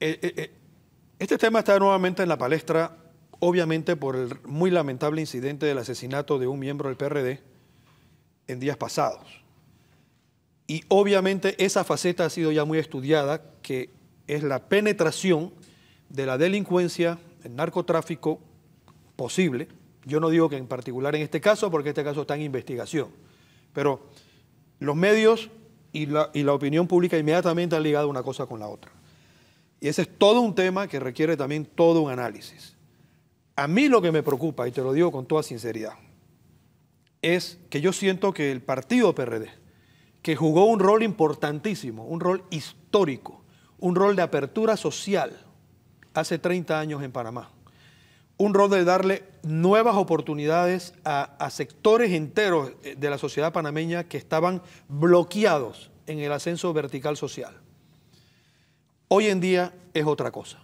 Eh, eh, eh, este tema está nuevamente en la palestra, obviamente por el muy lamentable incidente del asesinato de un miembro del PRD en días pasados. Y obviamente esa faceta ha sido ya muy estudiada, que es la penetración de la delincuencia, el narcotráfico posible. Yo no digo que en particular en este caso, porque este caso está en investigación. Pero los medios y la, y la opinión pública inmediatamente han ligado una cosa con la otra. Y ese es todo un tema que requiere también todo un análisis. A mí lo que me preocupa, y te lo digo con toda sinceridad, es que yo siento que el partido PRD, que jugó un rol importantísimo, un rol histórico, un rol de apertura social hace 30 años en Panamá, un rol de darle nuevas oportunidades a, a sectores enteros eh, de la sociedad panameña que estaban bloqueados en el ascenso vertical social Hoy en día es otra cosa.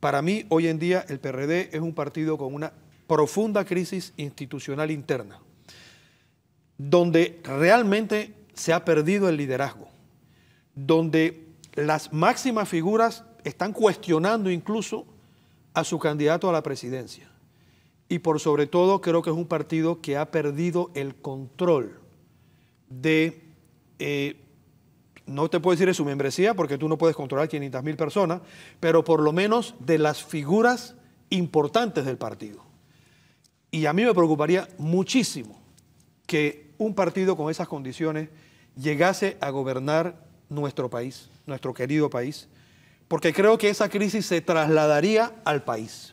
Para mí, hoy en día, el PRD es un partido con una profunda crisis institucional interna, donde realmente se ha perdido el liderazgo, donde las máximas figuras están cuestionando incluso a su candidato a la presidencia. Y por sobre todo creo que es un partido que ha perdido el control de eh, no te puedo decir de su membresía porque tú no puedes controlar 500 mil personas, pero por lo menos de las figuras importantes del partido. Y a mí me preocuparía muchísimo que un partido con esas condiciones llegase a gobernar nuestro país, nuestro querido país, porque creo que esa crisis se trasladaría al país.